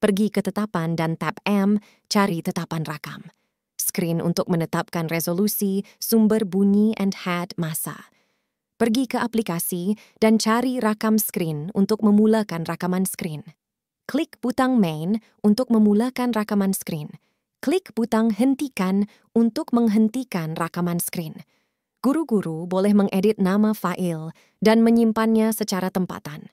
pergi ke tetapan dan tap M, cari tetapan rakam. Screen untuk menetapkan resolusi, sumber bunyi, and head masa. Pergi ke aplikasi dan cari rakam screen untuk memulakan rakaman screen. Klik butang main untuk memulakan rakaman screen. Klik butang hentikan untuk menghentikan rakaman screen. Guru-guru boleh mengedit nama fail dan menyimpannya secara tempatan.